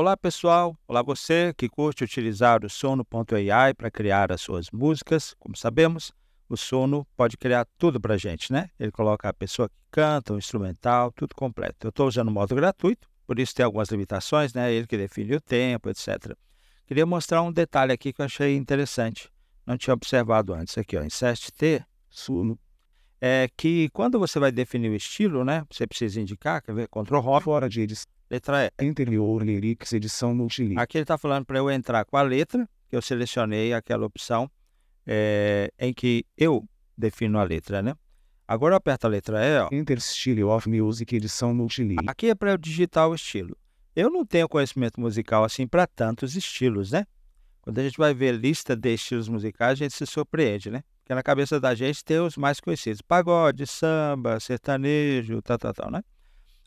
Olá pessoal, olá você que curte utilizar o Sono.ai para criar as suas músicas. Como sabemos, o Sono pode criar tudo para gente, né? Ele coloca a pessoa que canta, o instrumental, tudo completo. Eu estou usando o modo gratuito, por isso tem algumas limitações, né? Ele que define o tempo, etc. Queria mostrar um detalhe aqui que eu achei interessante. Não tinha observado antes aqui, ó, insert T, Sono. É que quando você vai definir o estilo, né? Você precisa indicar, quer ver, Ctrl Home. Fora de edição Letra E. interior Lyrics edição multilínea. Aqui ele está falando para eu entrar com a letra, que eu selecionei aquela opção é, em que eu defino a letra, né? Agora eu aperto a letra E. Ó. Enter of Music edição multilínea. Aqui é para eu digitar o estilo. Eu não tenho conhecimento musical assim para tantos estilos, né? Quando a gente vai ver lista de estilos musicais, a gente se surpreende, né? Porque na cabeça da gente tem os mais conhecidos: pagode, samba, sertanejo, tal, tal, tal, né?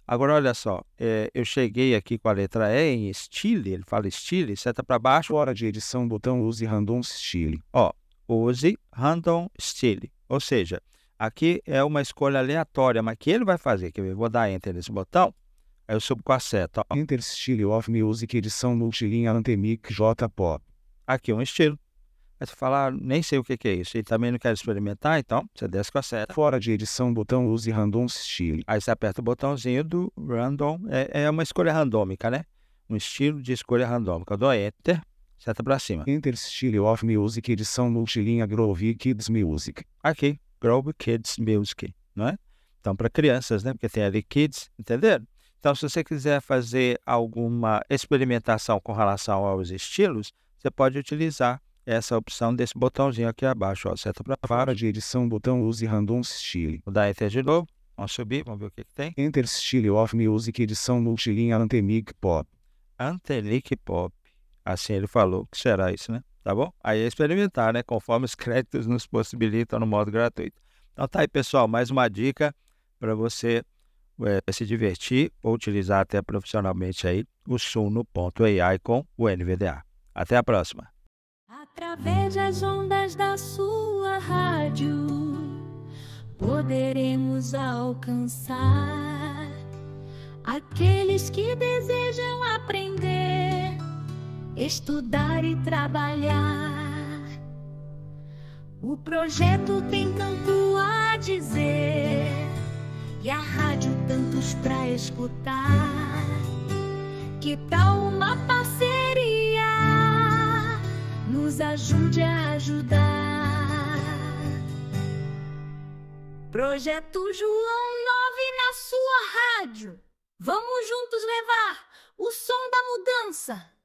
Agora, olha só, é, eu cheguei aqui com a letra E em estile, ele fala estile, seta para baixo. Hora de edição, botão use random style. Ó, use random style. Ou seja, aqui é uma escolha aleatória, mas que ele vai fazer. Que eu vou dar enter nesse botão, aí eu subo com a seta. Ó. Enter style of music edição multilinha antemic J-pop. Aqui um estilo. Aí você fala, ah, nem sei o que, que é isso. Ele também não quer experimentar, então você desce com a seta. Fora de edição, botão use random style. Aí você aperta o botãozinho do random. É, é uma escolha randômica, né? Um estilo de escolha randômica. Eu dou enter, seta para cima. Enter style of music, edição multilinha Groovy Kids Music. Aqui, Groovy Kids Music, não é? Então, para crianças, né? Porque tem ali kids, entenderam? Então, se você quiser fazer alguma experimentação com relação aos estilos, você pode utilizar essa é opção desse botãozinho aqui abaixo, ó, seta para fora de uhum. edição, botão use random style. Vou dar enter de novo, vamos subir, vamos ver o que, que tem. Enter style of music edição multilinha antemic pop. Antemic pop, assim ele falou, que será isso, né? Tá bom? Aí é experimentar, né? Conforme os créditos nos possibilitam no modo gratuito. Então tá aí, pessoal, mais uma dica para você é, se divertir ou utilizar até profissionalmente aí o Suno.ai com o NVDA. Até a próxima! Através das ondas da sua rádio, poderemos alcançar aqueles que desejam aprender, estudar e trabalhar. O projeto tem tanto a dizer e a rádio tantos para escutar. Que tal uma parceria? nos ajude a ajudar. Projeto João 9 na sua rádio. Vamos juntos levar o som da mudança.